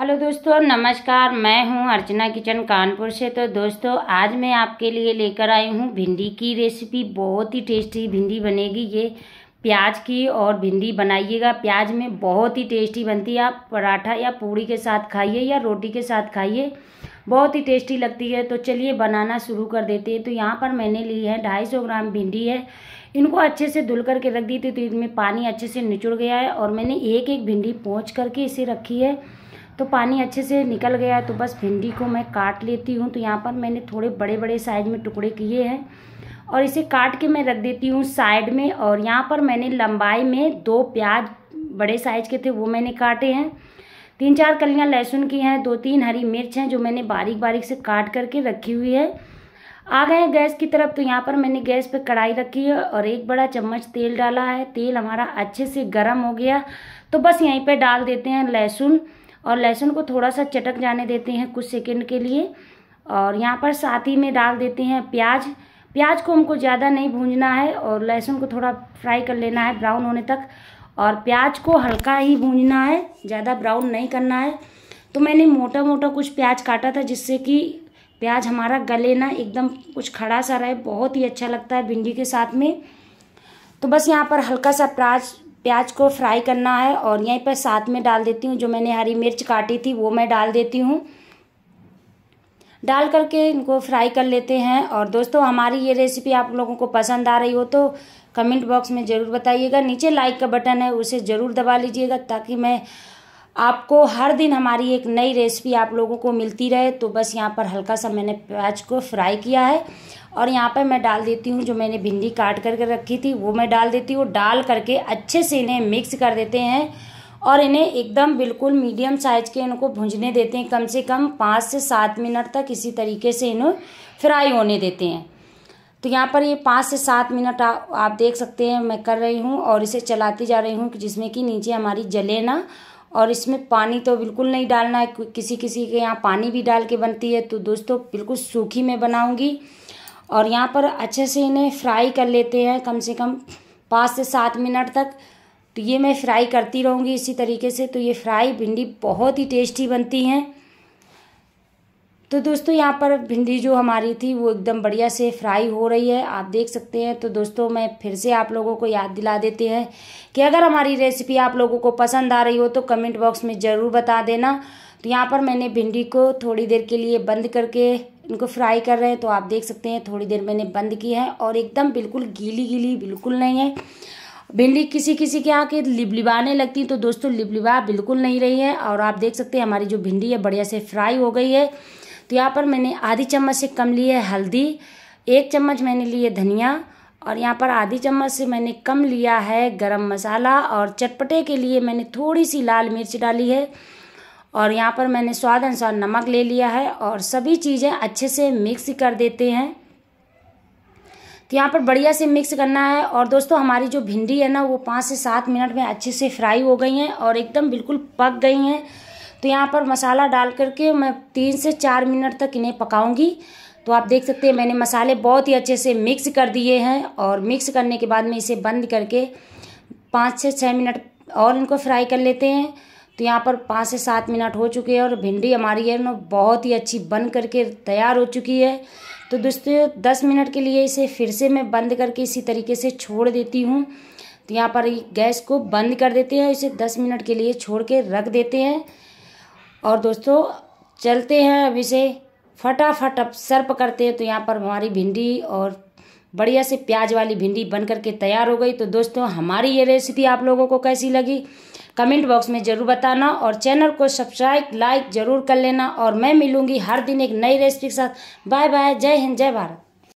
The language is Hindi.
हेलो दोस्तों नमस्कार मैं हूं अर्चना किचन कानपुर से तो दोस्तों आज मैं आपके लिए लेकर आई हूं भिंडी की रेसिपी बहुत ही टेस्टी भिंडी बनेगी ये प्याज की और भिंडी बनाइएगा प्याज में बहुत ही टेस्टी बनती है आप पराठा या पूड़ी के साथ खाइए या रोटी के साथ खाइए बहुत ही टेस्टी लगती है तो चलिए बनाना शुरू कर देते हैं तो यहाँ पर मैंने ली है ढाई सौ ग्राम भिंडी है इनको अच्छे से धुल करके रख दी थी तो इनमें पानी अच्छे से निचुड़ गया है और मैंने एक एक भिंडी पोंछ करके इसे रखी है तो पानी अच्छे से निकल गया है तो बस भिंडी को मैं काट लेती हूँ तो यहाँ पर मैंने थोड़े बड़े बड़े साइज में टुकड़े किए हैं और इसे काट के मैं रख देती हूँ साइड में और यहाँ पर मैंने लंबाई में दो प्याज बड़े साइज के थे वो मैंने काटे हैं तीन चार कलियाँ लहसुन की हैं दो तीन हरी मिर्च हैं जो मैंने बारीक बारीक से काट करके रखी हुई है आ गए गैस की तरफ तो यहाँ पर मैंने गैस पे कढ़ाई रखी है और एक बड़ा चम्मच तेल डाला है तेल हमारा अच्छे से गर्म हो गया तो बस यहीं पर डाल देते हैं लहसुन और लहसुन को थोड़ा सा चटक जाने देते हैं कुछ सेकेंड के लिए और यहाँ पर साथ ही में डाल देते हैं प्याज प्याज को हमको ज़्यादा नहीं भूंजना है और लहसुन को थोड़ा फ्राई कर लेना है ब्राउन होने तक और प्याज को हल्का ही भूंजना है ज़्यादा ब्राउन नहीं करना है तो मैंने मोटा मोटा कुछ प्याज काटा था जिससे कि प्याज हमारा गले ना एकदम कुछ खड़ा सा रहे बहुत ही अच्छा लगता है भिंडी के साथ में तो बस यहाँ पर हल्का सा प्याज प्याज को फ्राई करना है और यहीं पर साथ में डाल देती हूँ जो मैंने हरी मिर्च काटी थी वो मैं डाल देती हूँ डाल करके इनको फ्राई कर लेते हैं और दोस्तों हमारी ये रेसिपी आप लोगों को पसंद आ रही हो तो कमेंट बॉक्स में ज़रूर बताइएगा नीचे लाइक का बटन है उसे ज़रूर दबा लीजिएगा ताकि मैं आपको हर दिन हमारी एक नई रेसिपी आप लोगों को मिलती रहे तो बस यहाँ पर हल्का सा मैंने प्याज को फ्राई किया है और यहाँ पर मैं डाल देती हूँ जो मैंने भिंडी काट करके रखी थी वो मैं डाल देती हूँ डाल करके अच्छे से इन्हें मिक्स कर देते हैं और इन्हें एकदम बिल्कुल मीडियम साइज़ के इनको भुंजने देते हैं कम से कम पाँच से सात मिनट तक इसी तरीके से इन्हें फ्राई होने देते हैं तो यहाँ पर ये पाँच से सात मिनट आप देख सकते हैं मैं कर रही हूँ और इसे चलाती जा रही हूँ जिसमें कि नीचे हमारी जले ना और इसमें पानी तो बिल्कुल नहीं डालना है किसी किसी के यहाँ पानी भी डाल के बनती है तो दोस्तों बिल्कुल सूखी में बनाऊँगी और यहाँ पर अच्छे से इन्हें फ्राई कर लेते हैं कम से कम पाँच से सात मिनट तक तो ये मैं फ्राई करती रहूँगी इसी तरीके से तो ये फ्राई भिंडी बहुत ही टेस्टी बनती हैं तो दोस्तों यहाँ पर भिंडी जो हमारी थी वो एकदम बढ़िया से फ्राई हो रही है आप देख सकते हैं तो दोस्तों मैं फिर से आप लोगों को याद दिला देते हैं कि अगर हमारी रेसिपी आप लोगों को पसंद आ रही हो तो कमेंट बॉक्स में ज़रूर बता देना तो यहाँ पर मैंने भिंडी को थोड़ी देर के लिए बंद करके इनको फ्राई कर रहे हैं तो आप देख सकते हैं थोड़ी देर मैंने बंद की है और एकदम बिल्कुल गीली गीली बिल्कुल नहीं है भिंडी किसी किसी के आके लिबलिबाने लगती तो दोस्तों लिबलिबा बिल्कुल नहीं रही है और आप देख सकते हैं हमारी जो भिंडी है बढ़िया से फ्राई हो गई है तो यहाँ पर मैंने आधी चम्मच से कम ली है हल्दी एक चम्मच मैंने ली है धनिया और यहाँ पर आधी चम्मच से मैंने कम लिया है गरम मसाला और चटपटे के लिए मैंने थोड़ी सी लाल मिर्च डाली है और यहाँ पर मैंने स्वाद अनुसार नमक ले लिया है और सभी चीज़ें अच्छे से मिक्स कर देते हैं तो यहाँ पर बढ़िया से मिक्स करना है और दोस्तों हमारी जो भिंडी है ना वो पाँच से सात मिनट में अच्छे से फ्राई हो गई हैं और एकदम बिल्कुल पक गई हैं तो यहाँ पर मसाला डाल करके मैं तीन से चार मिनट तक इन्हें पकाऊंगी तो आप देख सकते हैं मैंने मसाले बहुत ही अच्छे से मिक्स कर दिए हैं और मिक्स करने के बाद में इसे बंद करके पाँच से छः मिनट और इनको फ्राई कर लेते हैं तो यहाँ पर पाँच से सात मिनट हो चुके हैं और भिंडी हमारी है ना बहुत ही अच्छी बन करके तैयार हो चुकी है तो दोस्तों दस मिनट के लिए इसे फिर से मैं बंद करके इसी तरीके से छोड़ देती हूँ तो यहाँ पर गैस को बंद कर देते हैं इसे दस मिनट के लिए छोड़ के रख देते हैं और दोस्तों चलते हैं अब इसे फटाफट अब सर्प करते हैं तो यहाँ पर हमारी भिंडी और बढ़िया से प्याज वाली भिंडी बन करके तैयार हो गई तो दोस्तों हमारी ये रेसिपी आप लोगों को कैसी लगी कमेंट बॉक्स में ज़रूर बताना और चैनल को सब्सक्राइब लाइक ज़रूर कर लेना और मैं मिलूंगी हर दिन एक नई रेसिपी के साथ बाय बाय जय हिंद जय भारत